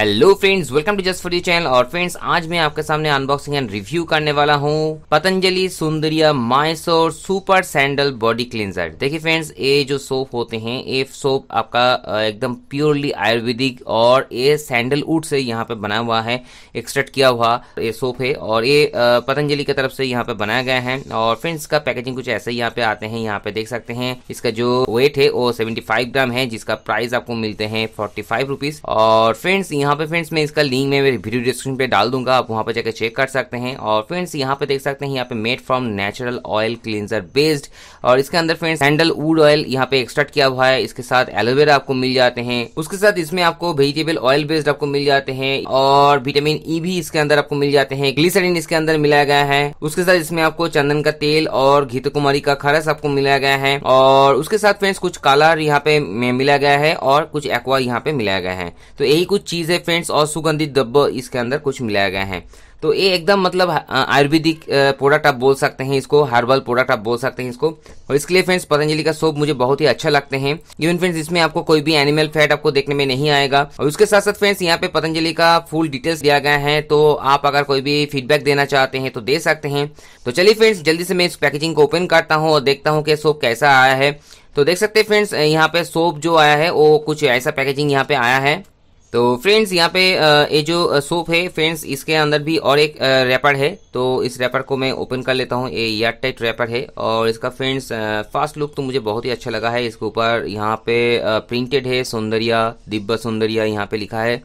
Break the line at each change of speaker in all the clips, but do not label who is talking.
hello friends welcome to just for you channel और friends आज मैं आपके सामने अनबॉक्सिंग एंड रिव्यू करने वाला हूँ Patanjali Saundarya Mysore super sandal body cleanser देखिए फ्रेंड्स ये जो सोप होते हैं ये सोप आपका एकदम प्योरली आयुर्वेदिक और ये सैंडल वुड से यहाँ पे बना हुआ है एक्सट्रेक्ट किया हुआ ये सोप है और ये पतंजलि की तरफ से यहाँ पे बनाया गया है और फ्रेंड्स का पैकेजिंग कुछ ऐसे यहाँ पे आते हैं यहाँ पे देख सकते हैं इसका जो वेट है वो सेवेंटी ग्राम है जिसका प्राइस आपको मिलते हैं फोर्टी और फ्रेंड्स यहाँ यहाँ पे फ्रेंड्स मैं इसका लिंक में वीडियो डिस्क्रिप्शन पे डाल दूंगा आप वहाँ पर जाकर चेक कर सकते हैं और फ्रेंड्स यहाँ पे देख सकते हैं यहाँ पे made from natural oil cleanser based और इसके अंदर फ्रेंड्स हैंडल वुड ऑयल यहाँ पे एक्सट्रैक्ट किया हुआ है इसके साथ एलोवेरा आपको मिल जाते हैं उसके साथ इसमें आपको वेजिटेबल ऑयल बेस्ड आपको मिल जाते हैं और विटामिन ई e भी इसके अंदर आपको मिल जाते हैं ग्लिसरीन इसके अंदर मिलाया गया है उसके साथ इसमें आपको चंदन का तेल और घित कुमारी का खरस आपको मिलाया गया है और उसके साथ फ्रेंड्स कुछ कलर यहाँ पे मिलाया गया है और कुछ एक्वा यहाँ पे मिलाया गया है तो यही कुछ चीज है फ्रेंड्स और सुगंधित द्रव्य इसके अंदर कुछ मिलाया गया है तो ये एकदम मतलब आयुर्वेदिक प्रोडक्ट आप बोल सकते हैं इसको हर्बल प्रोडक्ट आप बोल सकते हैं इसको और इसके लिए फ्रेंड्स पतंजलि का सोप मुझे बहुत ही अच्छा लगते हैं इवन फ्रेंड्स इसमें आपको कोई भी एनिमल फैट आपको देखने में नहीं आएगा और उसके साथ साथ फ्रेंड्स यहाँ पे पतंजलि का फुल डिटेल्स दिया गया है तो आप अगर कोई भी फीडबैक देना चाहते हैं तो दे सकते हैं तो चलिए फ्रेंड्स जल्दी से मैं इस पैकेजिंग को ओपन करता हूँ और देखता हूँ कि सोप कैसा आया है तो देख सकते हैं फ्रेंड्स यहाँ पे सोप जो आया है वो कुछ ऐसा पैकेजिंग यहाँ पे आया है तो फ्रेंड्स यहाँ पे ये जो सोप है फ्रेंड्स इसके अंदर भी और एक रैपर है तो इस रैपर को मैं ओपन कर लेता हूँ ये एयर टाइट रैपर है और इसका फ्रेंड्स फास्ट लुक तो मुझे बहुत ही अच्छा लगा है इसके ऊपर यहाँ पे प्रिंटेड है सौंदर्या दिब्बा सौंदर्या यहाँ पे लिखा है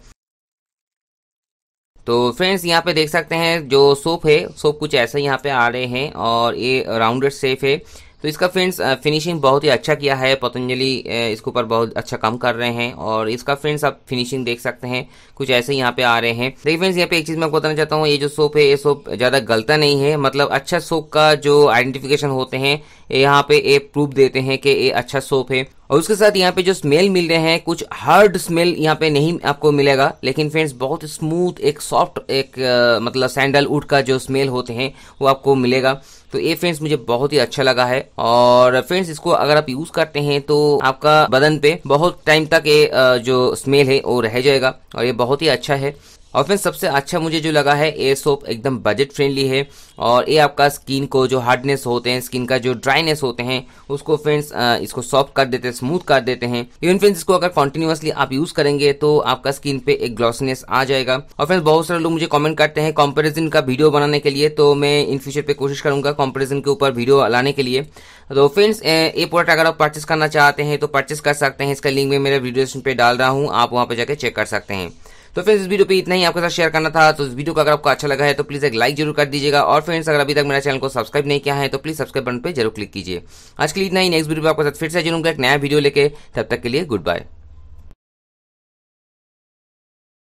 तो फ्रेंड्स यहाँ पे देख सकते हैं जो सोप है सोप कुछ ऐसा यहाँ पे आ रहे हैं और ये राउंडेड सेफ है तो इसका फ्रेंड्स फिनिशिंग बहुत ही अच्छा किया है पतंजलि इसके ऊपर बहुत अच्छा काम कर रहे हैं और इसका फ्रेंड्स आप फिनिशिंग देख सकते हैं कुछ ऐसे यहाँ पे आ रहे हैं देखिए फ्रेंड्स यहाँ पे एक चीज़ मैं बताना चाहता हूँ ये जो सोप है ये सोप ज़्यादा गलता नहीं है मतलब अच्छा सोप का जो आइडेंटिफिकेशन होते हैं यहाँ पे ये प्रूफ देते हैं कि ये अच्छा सोप है और उसके साथ यहाँ पे जो स्मेल मिल रहे हैं कुछ हार्ड स्मेल यहाँ पे नहीं आपको मिलेगा लेकिन फ्रेंड्स बहुत स्मूथ एक सॉफ्ट एक मतलब सैंडल उड का जो स्मेल होते हैं वो आपको मिलेगा तो ये फ्रेंड्स मुझे बहुत ही अच्छा लगा है और फ्रेंड्स इसको अगर आप यूज करते हैं तो आपका बदन पे बहुत टाइम तक ये जो स्मेल है वो रह जाएगा और ये बहुत ही अच्छा है और फ्रेंड्स सबसे अच्छा मुझे जो लगा है ए सोप एकदम बजट फ्रेंडली है और ये आपका स्किन को जो हार्डनेस होते हैं स्किन का जो ड्राइनेस होते हैं उसको फ्रेंड्स इसको सॉफ्ट कर देते हैं स्मूथ कर देते हैं इवन फ्रेंड्स इसको अगर कॉन्टिन्यूसली आप यूज करेंगे तो आपका स्किन पे एक ग्लॉसनेस आ जाएगा और फ्रेंड्स बहुत सारे लोग मुझे कॉमेंट करते हैं कॉम्पेरिजन का वीडियो बनाने के लिए तो मैं इन फ्यूचर पे कोशिश करूंगा कॉम्पेरिजन के ऊपर वीडियो लाने के लिए तो फ्रेंड्स ये प्रोडक्ट अगर आप परचेस करना चाहते हैं तो परचेस कर सकते हैं इसका लिंक मैं मेरे वीडियो पे डाल रहा हूँ आप वहाँ पर जाकर चेक कर सकते हैं तो फ्रेंड्स इस वीडियो पे इतना ही आपके साथ शेयर करना था तो इस वीडियो को अगर आपको अच्छा लगा है तो प्लीज़ एक लाइक जरूर कर दीजिएगा और फ्रेंड्स अगर अभी तक मेरा चैनल को सब्सक्राइब नहीं किया है तो प्लीज़ सब्सक्राइब बटन पर जरूर क्लिक कीजिए आज के लिए इतना ही नेक्स्ट वीडियो पर आपके साथ फिर से जुड़ूंगा एक नया वीडियो लेके तब तक के लिए गुड बाय